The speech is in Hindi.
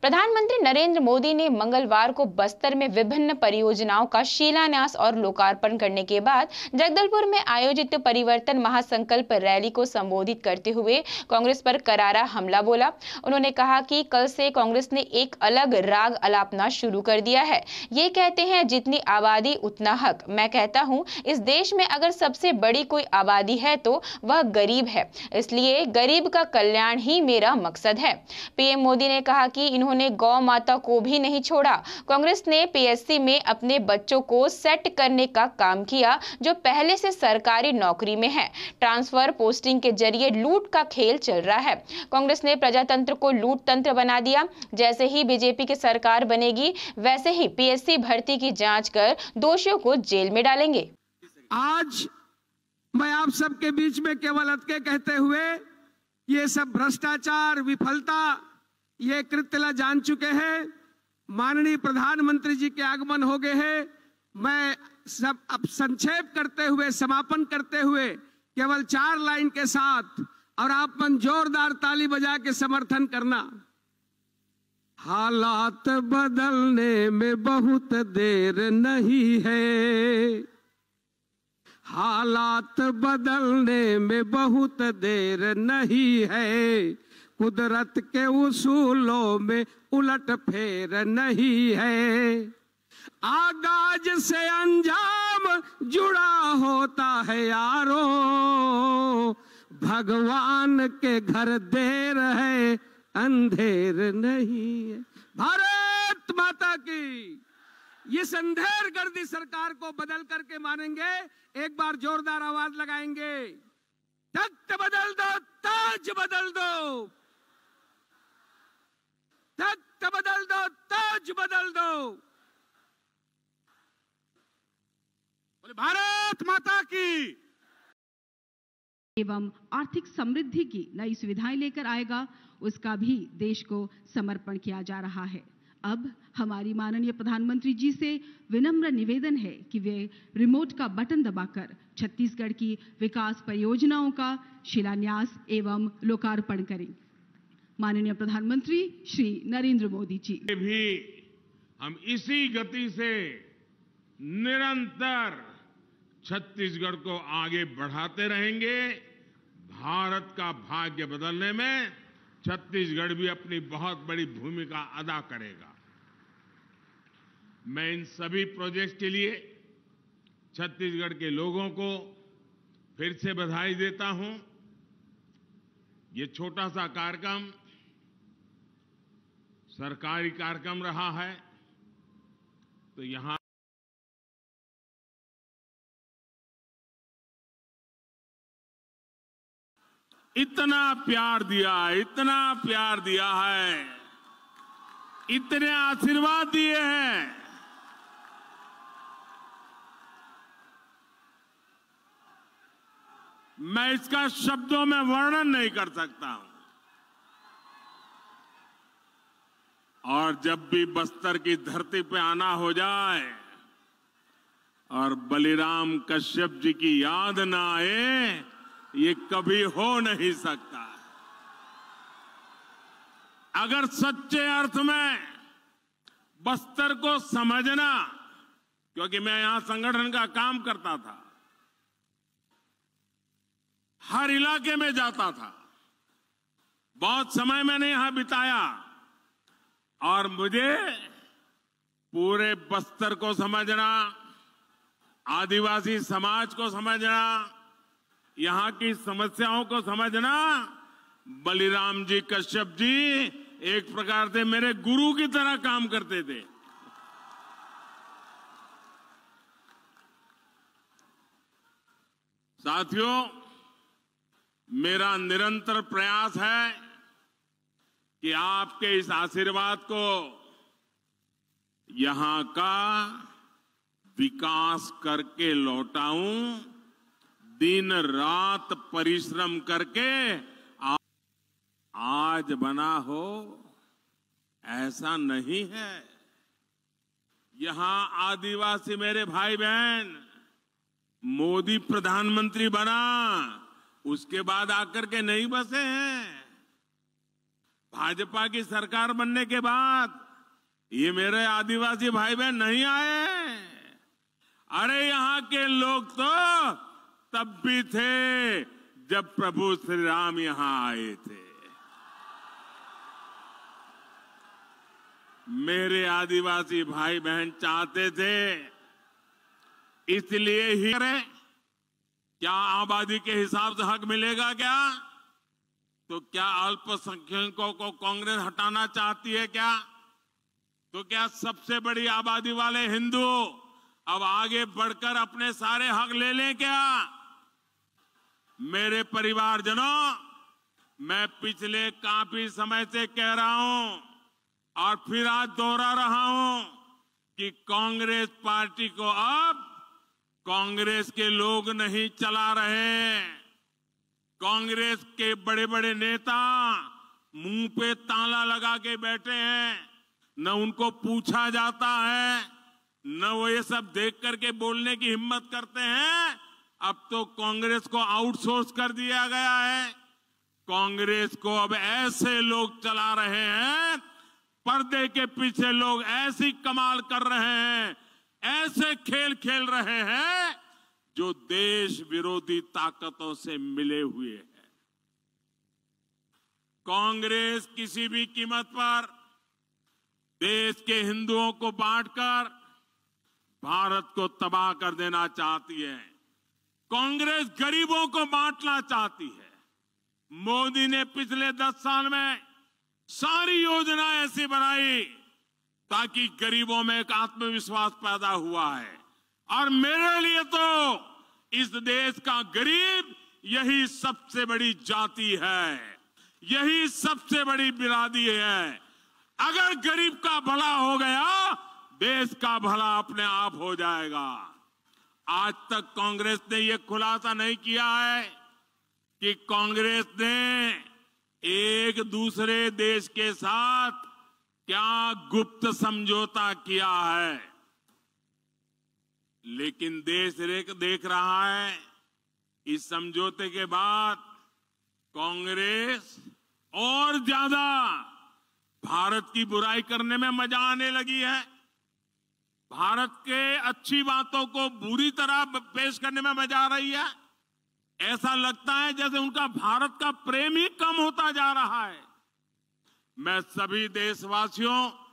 प्रधानमंत्री नरेंद्र मोदी ने मंगलवार को बस्तर में विभिन्न परियोजनाओं का शिलान्यास और लोकार्पण करने के बाद जगदलपुर में आयोजित परिवर्तन महासंकल्प रैली को संबोधित करते हुए कांग्रेस पर करारा हमला बोला उन्होंने कहा कि कल से कांग्रेस ने एक अलग राग अलापना शुरू कर दिया है ये कहते हैं जितनी आबादी उतना हक मैं कहता हूँ इस देश में अगर सबसे बड़ी कोई आबादी है तो वह गरीब है इसलिए गरीब का कल्याण ही मेरा मकसद है पीएम मोदी ने कहा कि इन्होंने उन्होंने गौ माता को भी नहीं छोड़ा कांग्रेस ने पीएससी में अपने बच्चों को सेट करने का काम किया जो पहले से सरकारी नौकरी में है ट्रांसफर पोस्टिंग के जरिए लूट का खेल चल रहा है कांग्रेस ने प्रजातंत्र को लूट तंत्र बना दिया जैसे ही बीजेपी की सरकार बनेगी वैसे ही पीएससी भर्ती की जाँच कर दोषियों को जेल में डालेंगे आज मैं आप सबके बीच में केवल अटके कहते हुए ये सब भ्रष्टाचार विफलता ये कृत्यला जान चुके हैं माननीय प्रधानमंत्री जी के आगमन हो गए हैं मैं सब अब संक्षेप करते हुए समापन करते हुए केवल चार लाइन के साथ और आप मन जोरदार ताली बजा के समर्थन करना हालात बदलने में बहुत देर नहीं है हालात बदलने में बहुत देर नहीं है कुदरत के उसूलों में उलट फेर नहीं है आगाज से अंजाम जुड़ा होता है यारो भगवान के घर देर है अंधेर नहीं है भारत माता की ये अंधेर गर्दी सरकार को बदल करके मानेंगे एक बार जोरदार आवाज लगाएंगे तख्त बदल दो ताज बदल दो तख्त बदल दो ताज बदल दो बोले भारत माता की एवं आर्थिक समृद्धि की नई सुविधाएं लेकर आएगा उसका भी देश को समर्पण किया जा रहा है अब हमारी माननीय प्रधानमंत्री जी से विनम्र निवेदन है कि वे रिमोट का बटन दबाकर छत्तीसगढ़ की विकास परियोजनाओं का शिलान्यास एवं लोकार्पण करें माननीय प्रधानमंत्री श्री नरेंद्र मोदी जी भी हम इसी गति से निरंतर छत्तीसगढ़ को आगे बढ़ाते रहेंगे भारत का भाग्य बदलने में छत्तीसगढ़ भी अपनी बहुत बड़ी भूमिका अदा करेगा मैं इन सभी प्रोजेक्ट के लिए छत्तीसगढ़ के लोगों को फिर से बधाई देता हूं ये छोटा सा कार्यक्रम सरकारी कार्यक्रम रहा है तो यहां इतना प्यार दिया इतना प्यार दिया है इतने आशीर्वाद दिए हैं मैं इसका शब्दों में वर्णन नहीं कर सकता हूं और जब भी बस्तर की धरती पे आना हो जाए और बलिराम कश्यप जी की याद ना आए ये कभी हो नहीं सकता अगर सच्चे अर्थ में बस्तर को समझना क्योंकि मैं यहां संगठन का काम करता था हर इलाके में जाता था बहुत समय मैंने यहां बिताया और मुझे पूरे बस्तर को समझना आदिवासी समाज को समझना यहां की समस्याओं को समझना बलिराम जी कश्यप जी एक प्रकार से मेरे गुरु की तरह काम करते थे साथियों मेरा निरंतर प्रयास है कि आपके इस आशीर्वाद को यहां का विकास करके लौटाऊं दिन रात परिश्रम करके आज बना हो ऐसा नहीं है यहां आदिवासी मेरे भाई बहन मोदी प्रधानमंत्री बना उसके बाद आकर के नहीं बसे हैं भाजपा की सरकार बनने के बाद ये मेरे आदिवासी भाई बहन नहीं आए अरे यहाँ के लोग तो तब भी थे जब प्रभु श्री राम यहाँ आए थे मेरे आदिवासी भाई बहन चाहते थे इसलिए ही करें क्या आबादी के हिसाब से हक मिलेगा क्या तो क्या अल्पसंख्यकों को कांग्रेस हटाना चाहती है क्या तो क्या सबसे बड़ी आबादी वाले हिंदू अब आगे बढ़कर अपने सारे हक ले लें क्या मेरे परिवारजनों मैं पिछले काफी समय से कह रहा हूं और फिर आज दोहरा रहा हूं कि कांग्रेस पार्टी को अब कांग्रेस के लोग नहीं चला रहे कांग्रेस के बड़े बड़े नेता मुंह पे ताला लगा के बैठे हैं न उनको पूछा जाता है न वो ये सब देख करके बोलने की हिम्मत करते हैं अब तो कांग्रेस को आउटसोर्स कर दिया गया है कांग्रेस को अब ऐसे लोग चला रहे हैं पर्दे के पीछे लोग ऐसी कमाल कर रहे हैं ऐसे खेल खेल रहे हैं जो देश विरोधी ताकतों से मिले हुए हैं कांग्रेस किसी भी कीमत पर देश के हिंदुओं को बांटकर भारत को तबाह कर देना चाहती है कांग्रेस गरीबों को बांटना चाहती है मोदी ने पिछले दस साल में सारी योजनाएं ऐसी बनाई ताकि गरीबों में एक आत्मविश्वास पैदा हुआ है और मेरे लिए तो इस देश का गरीब यही सबसे बड़ी जाति है यही सबसे बड़ी बिरादी है अगर गरीब का भला हो गया देश का भला अपने आप हो जाएगा आज तक कांग्रेस ने यह खुलासा नहीं किया है कि कांग्रेस ने एक दूसरे देश के साथ क्या गुप्त समझौता किया है लेकिन देश देख रहा है इस समझौते के बाद कांग्रेस और ज्यादा भारत की बुराई करने में मजा आने लगी है भारत के अच्छी बातों को बुरी तरह पेश करने में मजा आ रही है ऐसा लगता है जैसे उनका भारत का प्रेम ही कम होता जा रहा है मैं सभी देशवासियों